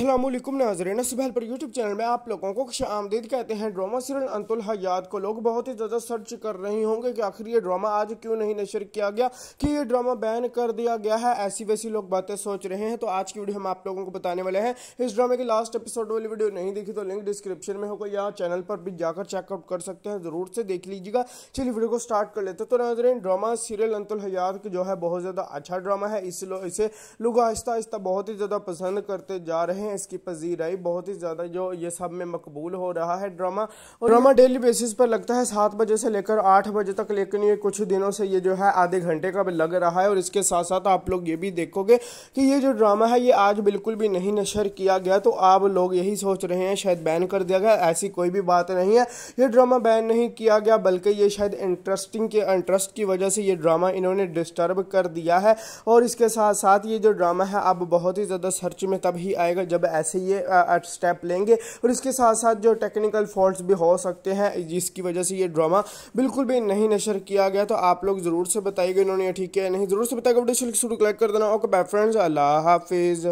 अल्लाम नाजरन सुबह पर यूट्यूब चैनल में आप लोगों को खुश आमदीद कहते हैं ड्रामा सीरियल अंतुल हयात को लोग बहुत ही ज़्यादा सर्च कर रहे होंगे कि आखिर ये ड्रामा आज क्यों नहीं नशर किया गया कि ये ड्रामा बैन कर दिया गया है ऐसी वैसी लोग बातें सोच रहे हैं तो आज की वीडियो हम आप लोगों को बताने वाले हैं इस ड्रामे की लास्ट एपिसोड वाली वीडियो नहीं देखी तो लिंक डिस्क्रिप्शन में होगा या चैनल पर भी जाकर चेकआउट कर सकते हैं ज़रूर से देख लीजिएगा चलिए वीडियो को स्टार्ट कर लेते तो नाजरन ड्रामा सीरियल अंतुल हयात जो है बहुत ज़्यादा अच्छा ड्रामा है इसलिए इसे लोग आहिस्ता आहिस्ता बहुत ही ज़्यादा पसंद करते जा रहे हैं हैं इसकी पजीराई बहुत ही ज़्यादा जो ये सब में मकबूल हो रहा है ड्रामा और ड्रामा डेली बेसिस पर लगता है सात बजे से लेकर आठ बजे तक लेकिन ये कुछ दिनों से ये जो है आधे घंटे का लग रहा है और इसके साथ साथ आप लोग ये भी देखोगे कि ये जो ड्रामा है ये आज बिल्कुल भी नहीं नशर किया गया तो आप लोग यही सोच रहे हैं शायद बैन कर दिया गया ऐसी कोई भी बात नहीं है ये ड्रामा बैन नहीं किया गया बल्कि ये शायद इंटरेस्टिंग के इंटरेस्ट की वजह से ये ड्रामा इन्होंने डिस्टर्ब कर दिया है और इसके साथ साथ ये जो ड्रामा है अब बहुत ही ज़्यादा सर्च में तभी आएगा जब ऐसे ये स्टेप लेंगे और इसके साथ साथ जो टेक्निकल फॉल्ट भी हो सकते हैं जिसकी वजह से ये ड्रामा बिल्कुल भी नहीं नशर किया गया तो आप लोग ज़रूर से बताइएगा इन्होंने ठीक है नहीं ज़रूर से बताएगा वीडियो शुरू क्लैक कर देना ओके बाय फ्रेंड्स अल्लाह हाफिज़